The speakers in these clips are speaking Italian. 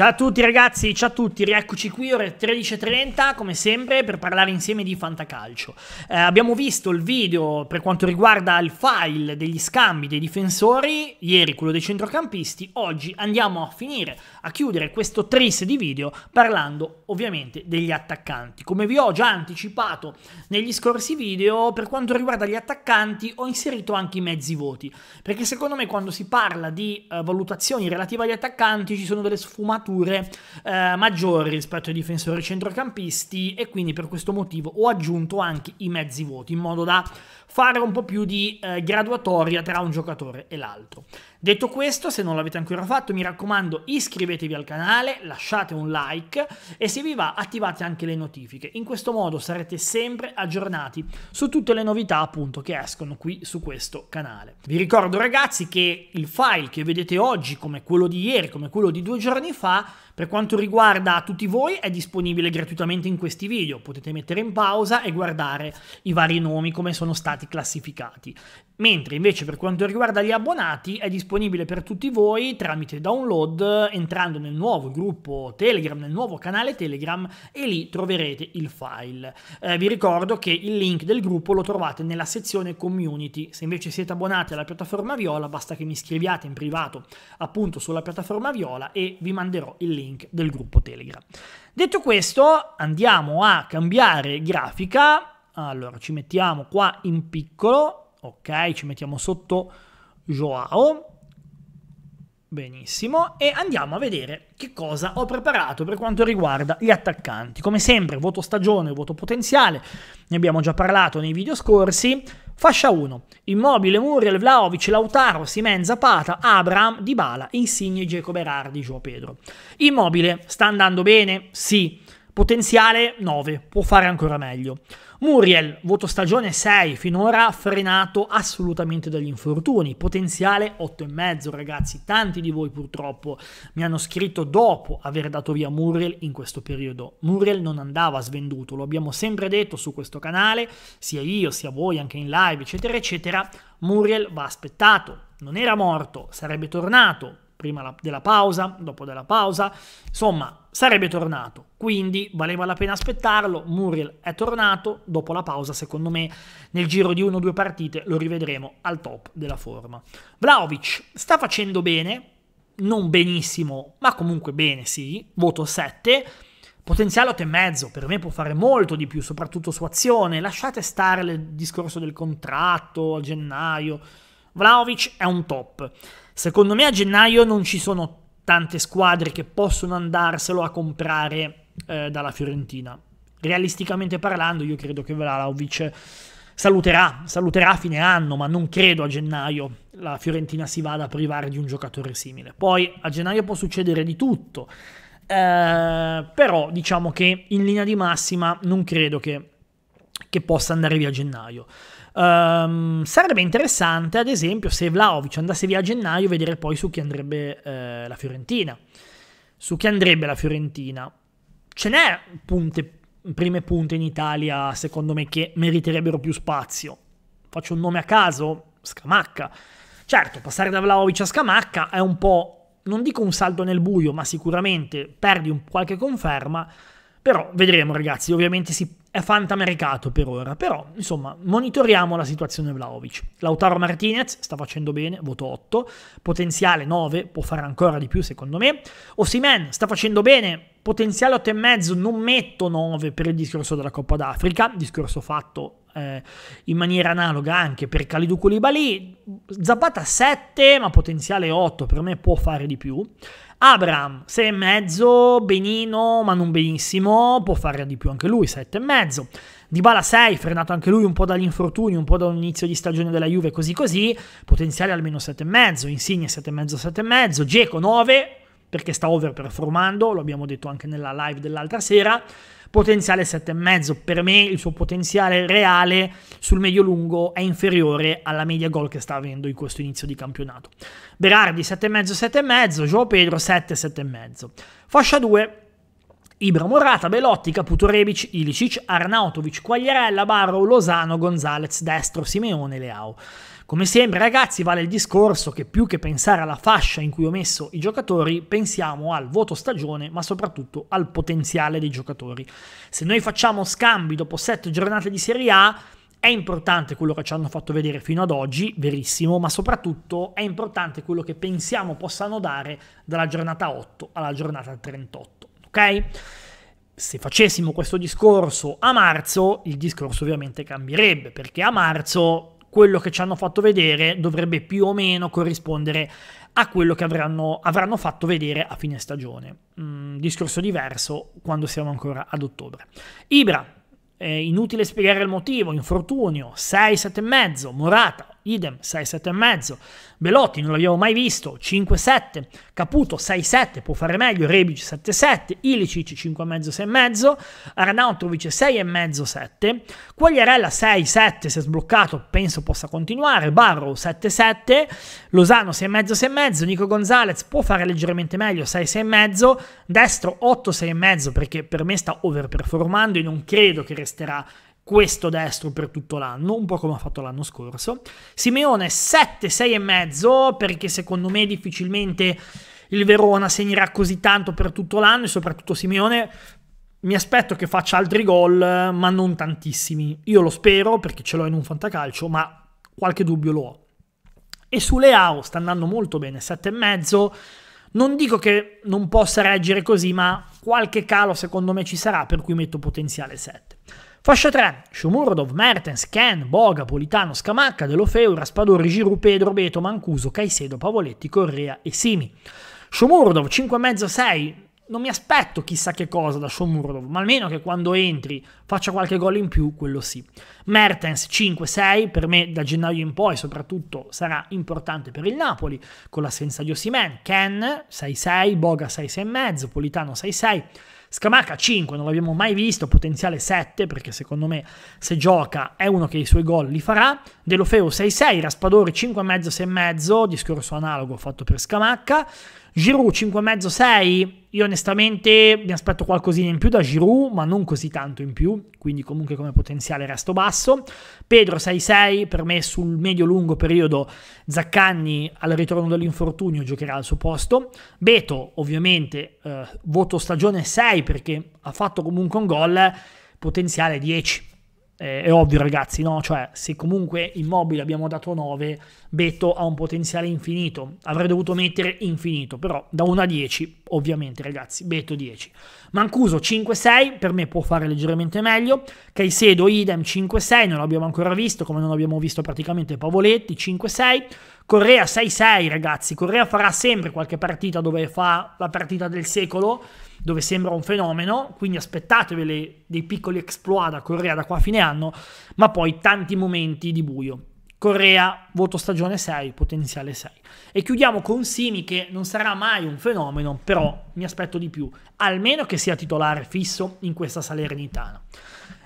Ciao a tutti ragazzi, ciao a tutti, rieccoci qui ore 13.30 come sempre per parlare insieme di fantacalcio. Eh, abbiamo visto il video per quanto riguarda il file degli scambi dei difensori, ieri quello dei centrocampisti, oggi andiamo a finire, a chiudere questo tris di video parlando ovviamente degli attaccanti. Come vi ho già anticipato negli scorsi video, per quanto riguarda gli attaccanti ho inserito anche i mezzi voti, perché secondo me quando si parla di eh, valutazioni relative agli attaccanti ci sono delle sfumature catture eh, maggiori rispetto ai difensori centrocampisti e quindi per questo motivo ho aggiunto anche i mezzi vuoti in modo da fare un po' più di eh, graduatoria tra un giocatore e l'altro. Detto questo, se non l'avete ancora fatto, mi raccomando, iscrivetevi al canale, lasciate un like e se vi va attivate anche le notifiche. In questo modo sarete sempre aggiornati su tutte le novità appunto che escono qui su questo canale. Vi ricordo ragazzi che il file che vedete oggi, come quello di ieri, come quello di due giorni fa, per quanto riguarda tutti voi è disponibile gratuitamente in questi video. Potete mettere in pausa e guardare i vari nomi come sono stati classificati mentre invece per quanto riguarda gli abbonati è disponibile per tutti voi tramite download entrando nel nuovo gruppo Telegram, nel nuovo canale Telegram e lì troverete il file. Eh, vi ricordo che il link del gruppo lo trovate nella sezione community, se invece siete abbonati alla piattaforma Viola basta che mi scriviate in privato appunto sulla piattaforma Viola e vi manderò il link del gruppo Telegram. Detto questo andiamo a cambiare grafica, allora ci mettiamo qua in piccolo ok, ci mettiamo sotto Joao, benissimo, e andiamo a vedere che cosa ho preparato per quanto riguarda gli attaccanti. Come sempre, voto stagione, voto potenziale, ne abbiamo già parlato nei video scorsi, Fascia 1. Immobile, Muriel, Vlaovic, Lautaro, Simen, Zapata, Abraham, Dybala, Insigne, Geco Berardi, Gio Pedro. Immobile, sta andando bene? Sì. Potenziale 9, può fare ancora meglio. Muriel, voto stagione 6, finora frenato assolutamente dagli infortuni, potenziale 8,5 ragazzi, tanti di voi purtroppo mi hanno scritto dopo aver dato via Muriel in questo periodo. Muriel non andava svenduto, lo abbiamo sempre detto su questo canale, sia io sia voi anche in live eccetera eccetera, Muriel va aspettato, non era morto, sarebbe tornato prima della pausa, dopo della pausa, insomma sarebbe tornato, quindi valeva la pena aspettarlo, Muriel è tornato, dopo la pausa secondo me nel giro di uno o due partite lo rivedremo al top della forma. Vlaovic sta facendo bene, non benissimo, ma comunque bene sì, voto 7, potenziale 8 e mezzo, per me può fare molto di più, soprattutto su azione, lasciate stare il discorso del contratto a gennaio, Vlaovic è un top. Secondo me a gennaio non ci sono tante squadre che possono andarselo a comprare eh, dalla Fiorentina. Realisticamente parlando, io credo che Vlaovic saluterà, saluterà a fine anno, ma non credo a gennaio la Fiorentina si vada a privare di un giocatore simile. Poi a gennaio può succedere di tutto, eh, però diciamo che in linea di massima non credo che, che possa andare via a gennaio. Um, sarebbe interessante, ad esempio, se Vlaovic andasse via a gennaio, vedere poi su chi andrebbe eh, la Fiorentina. Su chi andrebbe la Fiorentina? Ce n'è punte, prime punte in Italia, secondo me, che meriterebbero più spazio. Faccio un nome a caso, Scamacca. Certo, passare da Vlaovic a Scamacca è un po', non dico un salto nel buio, ma sicuramente perdi un, qualche conferma. Però vedremo, ragazzi. Ovviamente si è fantamericato per ora, però insomma monitoriamo la situazione Vlaovic. Lautaro Martinez sta facendo bene, voto 8, potenziale 9, può fare ancora di più secondo me. Osimen sta facendo bene, potenziale 8,5, non metto 9 per il discorso della Coppa d'Africa, discorso fatto eh, in maniera analoga anche per Kalidou Koulibaly. Zapata 7, ma potenziale 8, per me può fare di più. Abram 6,5, benino, ma non benissimo, può fare di più anche lui, 7,5. Dybala 6, frenato anche lui un po' dagli infortuni, un po' dall'inizio di stagione della Juve, così così, potenziale almeno 7,5, Insigne 7,5, 7,5, Geco 9, perché sta overperformando, lo abbiamo detto anche nella live dell'altra sera potenziale 7,5. Per me il suo potenziale reale sul medio-lungo è inferiore alla media gol che sta avendo in questo inizio di campionato. Berardi 7,5, 7,5, Joao Pedro 7, 7,5. Fascia 2, Ibra Morata, Belotti, Caputo Rebic, Ilicic, Arnautovic, Quagliarella, Barro, Lozano, Gonzalez, Destro, Simeone, Leao. Come sempre ragazzi vale il discorso che più che pensare alla fascia in cui ho messo i giocatori, pensiamo al voto stagione ma soprattutto al potenziale dei giocatori. Se noi facciamo scambi dopo sette giornate di Serie A, è importante quello che ci hanno fatto vedere fino ad oggi, verissimo, ma soprattutto è importante quello che pensiamo possano dare dalla giornata 8 alla giornata 38, ok? Se facessimo questo discorso a marzo, il discorso ovviamente cambierebbe, perché a marzo quello che ci hanno fatto vedere dovrebbe più o meno corrispondere a quello che avranno, avranno fatto vedere a fine stagione. Mm, discorso diverso quando siamo ancora ad ottobre. Ibra, eh, inutile spiegare il motivo, infortunio, 6-7,5, Morata, idem 6-7 6,7,5. Belotti non l'abbiamo mai visto, 5,7. Caputo 6,7, può fare meglio. Rebic 7,7. Ilicic 5,5-6,5. Arnautovic 6,5-7. Quagliarella 6,7, si è sbloccato, penso possa continuare. Barrow 7,7. Losano 6,5-6,5. Nico Gonzalez può fare leggermente meglio, 6,6,5. Destro 8,6,5 perché per me sta overperformando e non credo che resterà questo destro per tutto l'anno, un po' come ha fatto l'anno scorso. Simeone 7, mezzo, perché secondo me difficilmente il Verona segnerà così tanto per tutto l'anno e soprattutto Simeone mi aspetto che faccia altri gol, ma non tantissimi. Io lo spero perché ce l'ho in un fantacalcio, ma qualche dubbio lo ho. E su Leao sta andando molto bene, 7,5. Non dico che non possa reggere così, ma qualche calo secondo me ci sarà, per cui metto potenziale 7. Fascia 3, Shomurodov, Mertens, Ken, Boga, Politano, Scamacca, Delofeu, Raspadori, Giru, Pedro, Beto, Mancuso, Caicedo, Pavoletti, Correa e Simi. Shomurodov 5,5-6, non mi aspetto chissà che cosa da Shomurodov, ma almeno che quando entri faccia qualche gol in più, quello sì. Mertens 5-6, per me da gennaio in poi soprattutto sarà importante per il Napoli, con l'assenza di Osimen, Ken 6-6, Boga 6-6,5, Politano 6-6, Scamacca 5, non l'abbiamo mai visto, potenziale 7, perché secondo me se gioca è uno che i suoi gol li farà. Delofeo 6-6, Raspadori 5,5-6,5, discorso analogo fatto per Scamacca. Giroud 5,5 6 io onestamente mi aspetto qualcosina in più da Giroud, ma non così tanto in più, quindi comunque come potenziale resto basso. Pedro 6-6, per me sul medio-lungo periodo Zaccanni al ritorno dall'infortunio giocherà al suo posto. Beto ovviamente eh, voto stagione 6 perché ha fatto comunque un gol, potenziale 10 eh, è ovvio ragazzi, no? Cioè, se comunque Immobile abbiamo dato 9, Beto ha un potenziale infinito, avrei dovuto mettere infinito, però da 1 a 10, ovviamente ragazzi, Beto 10. Mancuso 5-6, per me può fare leggermente meglio, Caicedo idem 5-6, non l'abbiamo ancora visto, come non abbiamo visto praticamente Pavoletti 5-6, Correa 6-6 ragazzi, Correa farà sempre qualche partita dove fa la partita del secolo, dove sembra un fenomeno, quindi aspettatevi dei piccoli exploit da Correa da qua a fine anno, ma poi tanti momenti di buio. Correa, voto stagione 6, potenziale 6. E chiudiamo con Simi che non sarà mai un fenomeno, però mi aspetto di più, almeno che sia titolare fisso in questa Salernitana.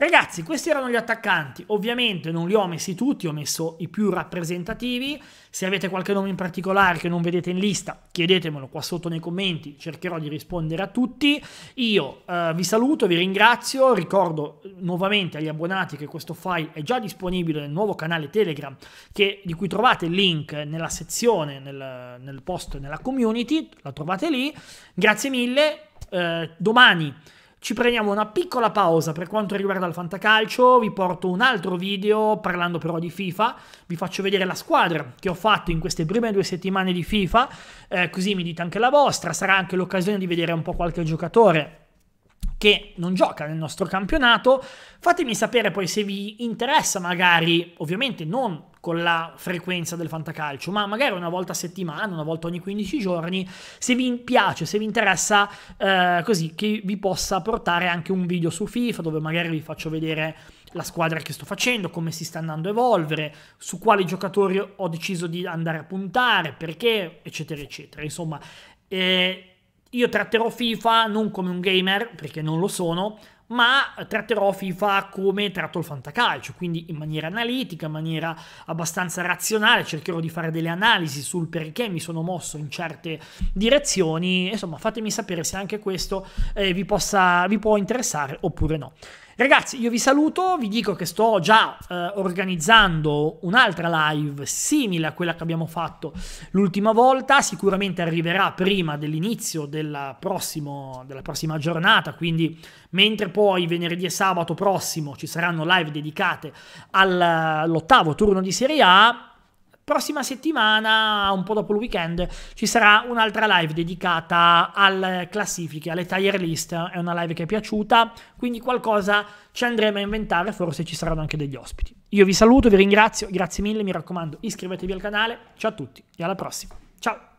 Ragazzi, questi erano gli attaccanti. Ovviamente non li ho messi tutti, ho messo i più rappresentativi. Se avete qualche nome in particolare che non vedete in lista, chiedetemelo qua sotto nei commenti, cercherò di rispondere a tutti. Io eh, vi saluto, vi ringrazio, ricordo eh, nuovamente agli abbonati che questo file è già disponibile nel nuovo canale Telegram che, di cui trovate il link nella sezione, nel, nel post, nella community, la trovate lì. Grazie mille, eh, domani ci prendiamo una piccola pausa per quanto riguarda il fantacalcio, vi porto un altro video parlando però di FIFA, vi faccio vedere la squadra che ho fatto in queste prime due settimane di FIFA, eh, così mi dite anche la vostra, sarà anche l'occasione di vedere un po' qualche giocatore che non gioca nel nostro campionato. Fatemi sapere poi se vi interessa magari, ovviamente non con la frequenza del fantacalcio, ma magari una volta a settimana, una volta ogni 15 giorni, se vi piace, se vi interessa, eh, così che vi possa portare anche un video su FIFA dove magari vi faccio vedere la squadra che sto facendo, come si sta andando a evolvere, su quali giocatori ho deciso di andare a puntare, perché, eccetera, eccetera. Insomma, eh, io tratterò FIFA non come un gamer, perché non lo sono, ma tratterò FIFA come tratto il fantacalcio, quindi in maniera analitica, in maniera abbastanza razionale, cercherò di fare delle analisi sul perché mi sono mosso in certe direzioni, insomma fatemi sapere se anche questo eh, vi, possa, vi può interessare oppure no. Ragazzi, io vi saluto, vi dico che sto già eh, organizzando un'altra live simile a quella che abbiamo fatto l'ultima volta, sicuramente arriverà prima dell'inizio della, della, prossima giornata, quindi mentre poi venerdì e sabato prossimo ci saranno live dedicate all'ottavo eh, turno di Serie A, Prossima settimana, un po' dopo il weekend, ci sarà un'altra live dedicata alle classifiche, alle tier list. È una live che è piaciuta, quindi qualcosa ci andremo a inventare, forse ci saranno anche degli ospiti. Io vi saluto, vi ringrazio, grazie mille, mi raccomando iscrivetevi al canale, ciao a tutti e alla prossima. Ciao!